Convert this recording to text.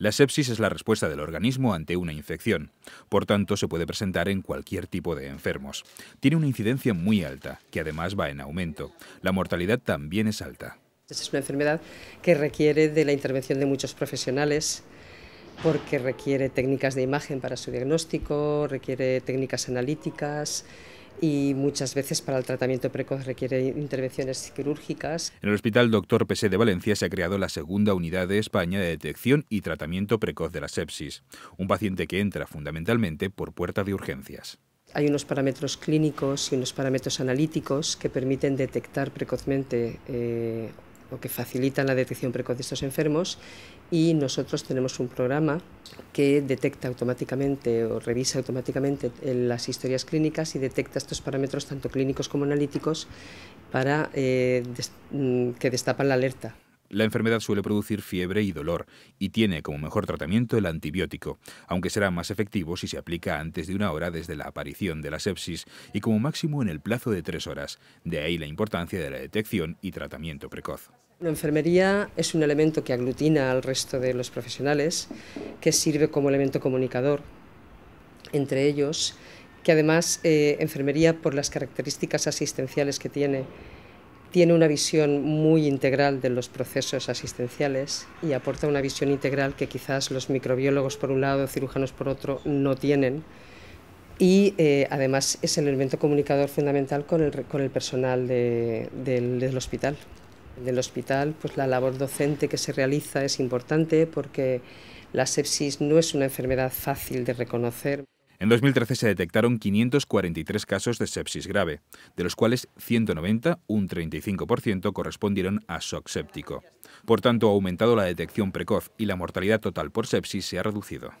La sepsis es la respuesta del organismo ante una infección, por tanto se puede presentar en cualquier tipo de enfermos. Tiene una incidencia muy alta, que además va en aumento. La mortalidad también es alta. Es una enfermedad que requiere de la intervención de muchos profesionales porque requiere técnicas de imagen para su diagnóstico, requiere técnicas analíticas, y muchas veces para el tratamiento precoz requiere intervenciones quirúrgicas. En el Hospital Doctor Pese de Valencia se ha creado la segunda unidad de España de detección y tratamiento precoz de la sepsis, un paciente que entra fundamentalmente por puerta de urgencias. Hay unos parámetros clínicos y unos parámetros analíticos que permiten detectar precozmente eh, o que facilitan la detección precoz de estos enfermos y nosotros tenemos un programa que detecta automáticamente o revisa automáticamente eh, las historias clínicas y detecta estos parámetros tanto clínicos como analíticos para eh, mm, que destapan la alerta. La enfermedad suele producir fiebre y dolor y tiene como mejor tratamiento el antibiótico, aunque será más efectivo si se aplica antes de una hora desde la aparición de la sepsis y como máximo en el plazo de tres horas. De ahí la importancia de la detección y tratamiento precoz. La enfermería es un elemento que aglutina al resto de los profesionales, que sirve como elemento comunicador entre ellos, que además eh, enfermería por las características asistenciales que tiene tiene una visión muy integral de los procesos asistenciales y aporta una visión integral que quizás los microbiólogos por un lado, cirujanos por otro, no tienen. Y eh, además es el elemento comunicador fundamental con el, con el personal del, del hospital. Del hospital, pues la labor docente que se realiza es importante porque la sepsis no es una enfermedad fácil de reconocer. En 2013 se detectaron 543 casos de sepsis grave, de los cuales 190, un 35%, correspondieron a shock séptico. Por tanto, ha aumentado la detección precoz y la mortalidad total por sepsis se ha reducido.